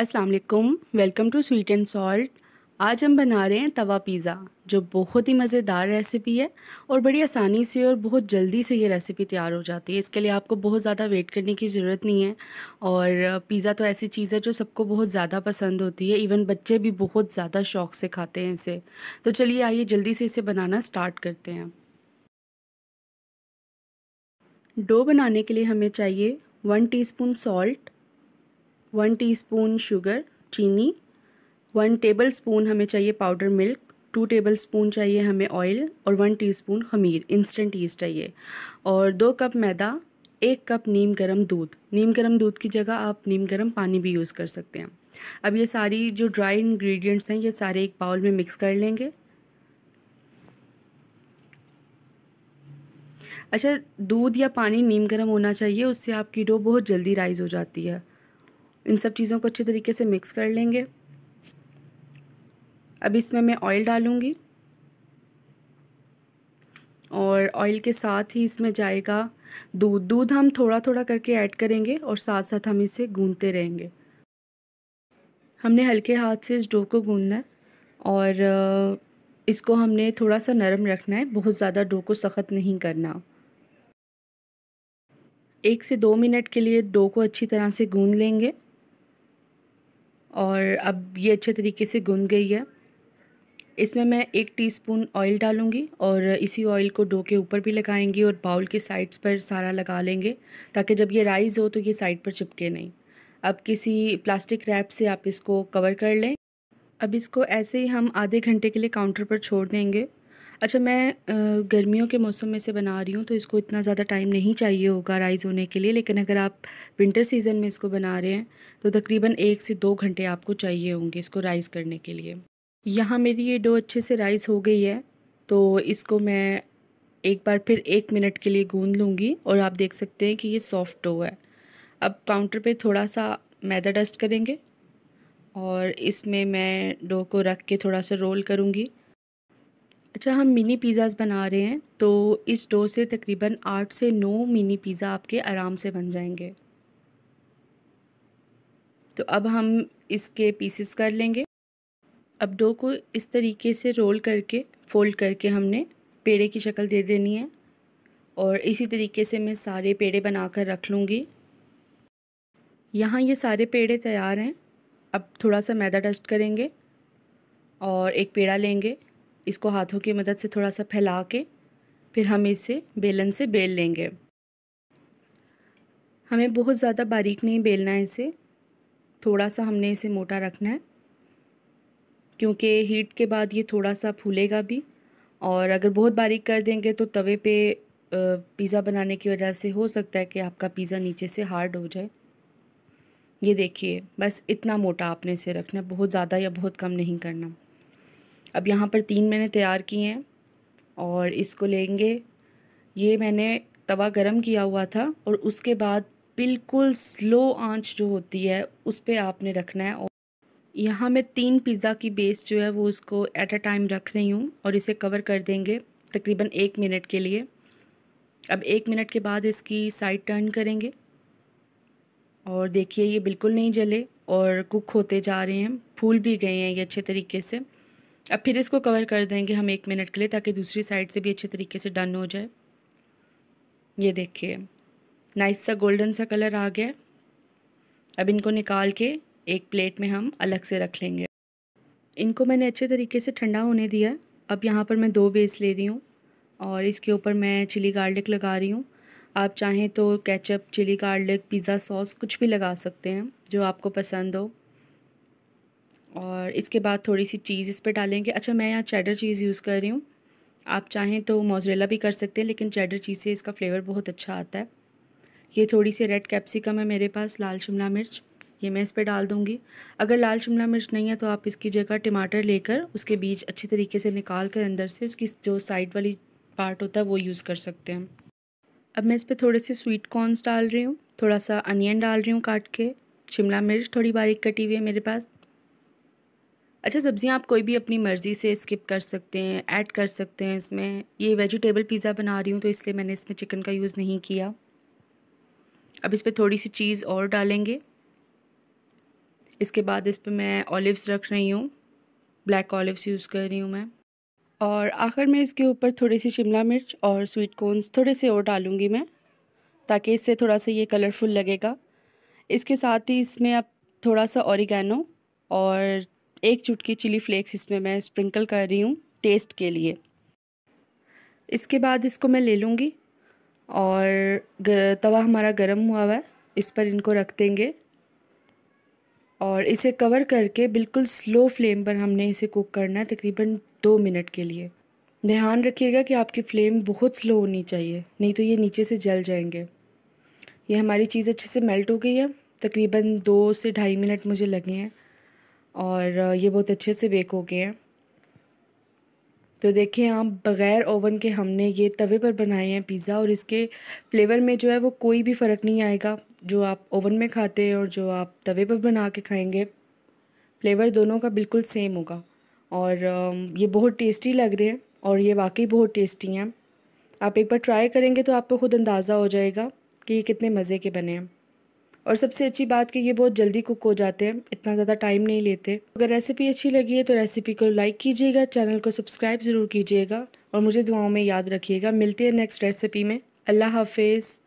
अस्सलाम वालेकुम welcome to sweet and salt आज हम बना रहे हैं तवा पिज़्ज़ा जो बहुत ही मज़ेदार रेसिपी है और बड़ी आसानी से और बहुत जल्दी से ये रेसिपी तैयार हो जाती है इसके लिए आपको बहुत ज़्यादा वेट करने की ज़रूरत नहीं है और पिज़्ज़ा तो ऐसी चीज़ है जो सबको बहुत ज़्यादा पसंद होती है इवन बच्चे भी बहुत ज़्यादा शौक से खाते हैं इसे तो चलिए आइए जल्दी से इसे बनाना स्टार्ट करते हैं डो बनाने के लिए हमें चाहिए one teaspoon salt one teaspoon sugar चीनी वन टेबल स्पून हमें चाहिए powder milk two tablespoon चाहिए हमें ऑयल और वन टीस्पून खमीर इंस्टेंट ईस्ट चाहिए और दो कप मैदा एक कप नीम गरम दूध नीम गरम दूध की जगह आप नीम गरम पानी भी यूज़ कर सकते हैं अब ये सारी जो ड्राई इंग्रेडिएंट्स हैं ये सारे एक बाउल में मिक्स कर लेंगे अच्छा दूध या पानी नीम गर्म होना चाहिए उससे आपकी डो बहुत जल्दी राइज़ हो जाती है इन सब चीज़ों को अच्छे तरीके से मिक्स कर लेंगे अब इसमें मैं ऑयल डालूँगी और ऑयल के साथ ही इसमें जाएगा दूध दूध हम थोड़ा थोड़ा करके ऐड करेंगे और साथ साथ हम इसे गूंदते रहेंगे हमने हल्के हाथ से इस डो को गूंदना है और इसको हमने थोड़ा सा नरम रखना है बहुत ज़्यादा डो को सख्त नहीं करना एक से दो मिनट के लिए डो को अच्छी तरह से गूंद लेंगे और अब ये अच्छे तरीके से गुन गई है इसमें मैं एक टीस्पून ऑयल डालूंगी और इसी ऑयल को डो के ऊपर भी लगाएंगे और बाउल के साइड्स पर सारा लगा लेंगे ताकि जब ये राइज हो तो ये साइड पर चिपके नहीं अब किसी प्लास्टिक रैप से आप इसको कवर कर लें अब इसको ऐसे ही हम आधे घंटे के लिए काउंटर पर छोड़ देंगे अच्छा मैं गर्मियों के मौसम में से बना रही हूँ तो इसको इतना ज़्यादा टाइम नहीं चाहिए होगा राइज़ होने के लिए लेकिन अगर आप विंटर सीज़न में इसको बना रहे हैं तो तकरीबन एक से दो घंटे आपको चाहिए होंगे इसको राइज़ करने के लिए यहाँ मेरी ये डो अच्छे से राइज़ हो गई है तो इसको मैं एक बार फिर एक मिनट के लिए गूँध लूँगी और आप देख सकते हैं कि ये सॉफ्ट डो है अब काउंटर पर थोड़ा सा मैदा डस्ट करेंगे और इसमें मैं डो को रख के थोड़ा सा रोल करूँगी अच्छा हम मिनी पिज़्ज़ाज़ बना रहे हैं तो इस डो से तकरीबन आठ से नौ मिनी पिज़्ज़ा आपके आराम से बन जाएंगे तो अब हम इसके पीसेस कर लेंगे अब डो को इस तरीके से रोल करके फ़ोल्ड करके हमने पेड़े की शक्ल दे देनी है और इसी तरीके से मैं सारे पेड़े बनाकर रख लूँगी यहाँ ये सारे पेड़े तैयार हैं अब थोड़ा सा मैदा डस्ट करेंगे और एक पेड़ा लेंगे इसको हाथों की मदद से थोड़ा सा फैला के फिर हम इसे बेलन से बेल लेंगे हमें बहुत ज़्यादा बारीक नहीं बेलना है इसे थोड़ा सा हमने इसे मोटा रखना है क्योंकि हीट के बाद ये थोड़ा सा फूलेगा भी और अगर बहुत बारीक कर देंगे तो तवे पे पिज़्ज़ा बनाने की वजह से हो सकता है कि आपका पिज़्ज़ा नीचे से हार्ड हो जाए ये देखिए बस इतना मोटा आपने इसे रखना बहुत ज़्यादा या बहुत कम नहीं करना अब यहाँ पर तीन मैंने तैयार किए हैं और इसको लेंगे ये मैंने तवा गरम किया हुआ था और उसके बाद बिल्कुल स्लो आंच जो होती है उस पर आपने रखना है और यहाँ मैं तीन पिज़्ज़ा की बेस जो है वो उसको एट अ टाइम रख रही हूँ और इसे कवर कर देंगे तकरीबन एक मिनट के लिए अब एक मिनट के बाद इसकी साइड टर्न करेंगे और देखिए ये बिल्कुल नहीं जले और कुक होते जा रहे हैं फूल भी गए हैं ये अच्छे तरीके से अब फिर इसको कवर कर देंगे हम एक मिनट के लिए ताकि दूसरी साइड से भी अच्छे तरीके से डन हो जाए ये देखिए नाइस सा गोल्डन सा कलर आ गया अब इनको निकाल के एक प्लेट में हम अलग से रख लेंगे इनको मैंने अच्छे तरीके से ठंडा होने दिया अब यहाँ पर मैं दो बेस ले रही हूँ और इसके ऊपर मैं चिली गार्लिक लगा रही हूँ आप चाहें तो ketchup chilli garlic pizza sauce कुछ भी लगा सकते हैं जो आपको पसंद हो और इसके बाद थोड़ी सी चीज़ इस पर डालेंगे अच्छा मैं यहाँ चैडर चीज़ यूज़ कर रही हूँ आप चाहें तो मोजरेला भी कर सकते हैं लेकिन चैडर चीज़ से इसका फ्लेवर बहुत अच्छा आता है ये थोड़ी सी रेड कैप्सिकम है मेरे पास लाल शिमला मिर्च ये मैं इस पर डाल दूँगी अगर लाल शिमला मिर्च नहीं है तो आप इसकी जगह टमाटर लेकर उसके बीज अच्छे तरीके से निकाल कर अंदर से उसकी जो साइड वाली पार्ट होता है वो यूज़ कर सकते हैं अब मैं इस पर थोड़े से स्वीट कॉर्नस डाल रही हूँ थोड़ा सा अनियन डाल रही हूँ काट के शिमला मिर्च थोड़ी बारीक कटी हुई है मेरे पास अच्छा सब्ज़ियाँ आप कोई भी अपनी मर्ज़ी से स्किप कर सकते हैं ऐड कर सकते हैं इसमें ये वेजिटेबल पिज़्ज़ा बना रही हूँ तो इसलिए मैंने इसमें चिकन का यूज़ नहीं किया अब इस पर थोड़ी सी चीज़ और डालेंगे इसके बाद इस पर मैं ऑलिव्स रख रही हूँ ब्लैक ऑलिव्स यूज़ कर रही हूँ मैं और आखिर में इसके ऊपर थोड़ी सी शिमला मिर्च और स्वीट कॉर्नस थोड़े से और डालूँगी मैं ताकि इससे थोड़ा सा ये कलरफुल लगेगा इसके साथ ही इसमें अब थोड़ा सा औरिगैनो और एक चुटकी चिली फ्लेक्स इसमें मैं स्प्रिंकल कर रही हूँ टेस्ट के लिए इसके बाद इसको मैं ले लूँगी और तवा हमारा गर्म हुआ हुआ है इस पर इनको रख देंगे और इसे कवर करके बिल्कुल स्लो फ्लेम पर हमने इसे कुक करना है तकरीबन दो मिनट के लिए ध्यान रखिएगा कि आपकी फ्लेम बहुत स्लो होनी चाहिए नहीं तो ये नीचे से जल जाएंगे ये हमारी चीज़ अच्छे से मेल्ट हो गई है तकरीबन दो से ढाई मिनट मुझे लगे हैं और ये बहुत अच्छे से बेक हो गए हैं तो देखिए आप बग़ैर ओवन के हमने ये तवे पर बनाए हैं पिज़्ज़ा और इसके फ्लेवर में जो है वो कोई भी फ़र्क नहीं आएगा जो आप ओवन में खाते हैं और जो आप तवे पर बना के खाएंगे फ्लेवर दोनों का बिल्कुल सेम होगा और ये बहुत टेस्टी लग रहे हैं और ये वाकई बहुत टेस्टी हैं आप एक बार ट्राई करेंगे तो आपको खुद अंदाज़ा हो जाएगा कि ये कितने मज़े के बने हैं और सबसे अच्छी बात कि ये बहुत जल्दी कुक हो जाते हैं इतना ज़्यादा टाइम नहीं लेते अगर रेसिपी अच्छी लगी है तो रेसिपी को लाइक कीजिएगा चैनल को सब्सक्राइब ज़रूर कीजिएगा और मुझे दुआओं में याद रखिएगा मिलते हैं नेक्स्ट रेसिपी में अल्लाह हाफिज़